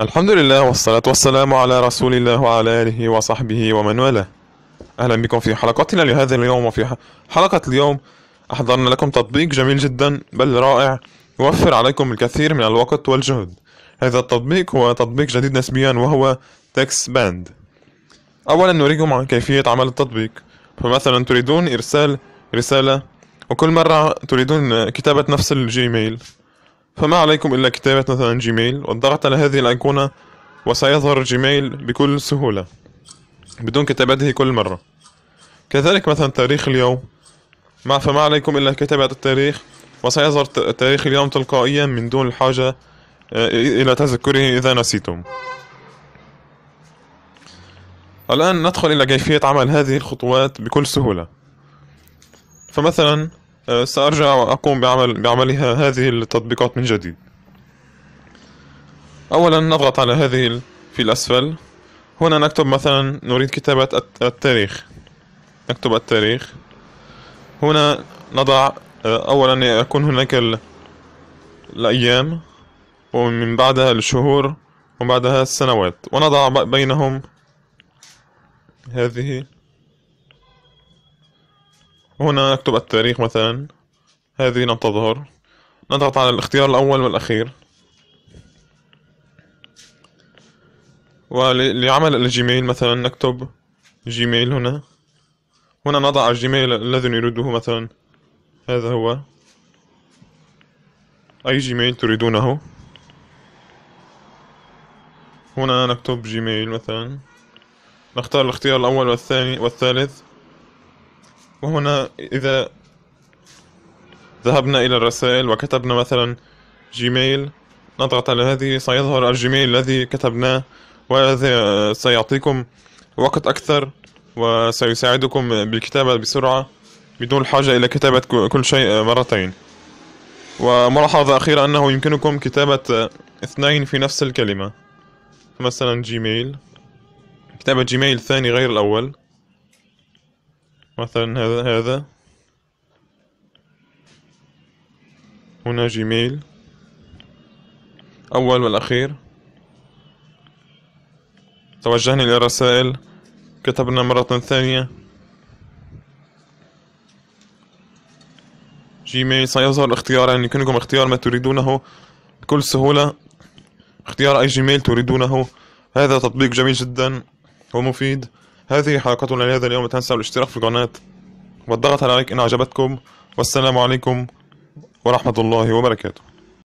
الحمد لله والصلاة والسلام على رسول الله وعلى آله وصحبه ومن والاه أهلا بكم في حلقتنا لهذا اليوم وفي حلقة اليوم أحضرنا لكم تطبيق جميل جدا بل رائع يوفر عليكم الكثير من الوقت والجهد هذا التطبيق هو تطبيق جديد نسبيا وهو تكس باند أولا نريكم عن كيفية عمل التطبيق فمثلا تريدون إرسال رسالة وكل مرة تريدون كتابة نفس الجيميل فما عليكم إلا كتابة مثلا جيميل والضغط على هذه الأيقونة وسيظهر جيميل بكل سهولة بدون كتابته كل مرة كذلك مثلا تاريخ اليوم ما فما عليكم إلا كتابة التاريخ وسيظهر تاريخ اليوم تلقائيا من دون الحاجة آه، إلى تذكره إذا نسيتم الآن ندخل إلى كيفية عمل هذه الخطوات بكل سهولة فمثلا آه، سأرجع أقوم بعمل بعملها هذه التطبيقات من جديد أولا نضغط على هذه في الأسفل هنا نكتب مثلا نريد كتابة التاريخ نكتب التاريخ هنا نضع آه، أولا يكون هناك الأيام ومن بعدها الشهور ومن بعدها السنوات ونضع بينهم هذه هنا نكتب التاريخ مثلا هذه لم تظهر نضغط على الاختيار الأول والأخير ولعمل الجيميل مثلا نكتب جيميل هنا هنا نضع الجيميل الذي نريده مثلا هذا هو أي جيميل تريدونه هنا نكتب جيميل مثلا نختار الاختيار الأول والثاني والثالث وهنا إذا ذهبنا إلى الرسائل وكتبنا مثلا جيميل نضغط على هذه سيظهر الجيميل الذي كتبناه وهذا سيعطيكم وقت أكثر وسيساعدكم بالكتابة بسرعة بدون الحاجة إلى كتابة كل شيء مرتين وملاحظة أخيرة أنه يمكنكم كتابة اثنين في نفس الكلمة مثلا جيميل كتابة جيميل الثاني غير الأول مثلا هذا هذا هنا جيميل أول والأخير توجهنا إلى رسائل كتبنا مرة ثانية جيميل سيظهر يعني يمكنكم اختيار ما تريدونه بكل سهولة اختيار أي جيميل تريدونه هذا تطبيق جميل جدا ومفيد هذه حلقتنا لهذا اليوم لا تنسوا الاشتراك في القناة والضغط على لايك إن اعجبتكم والسلام عليكم ورحمة الله وبركاته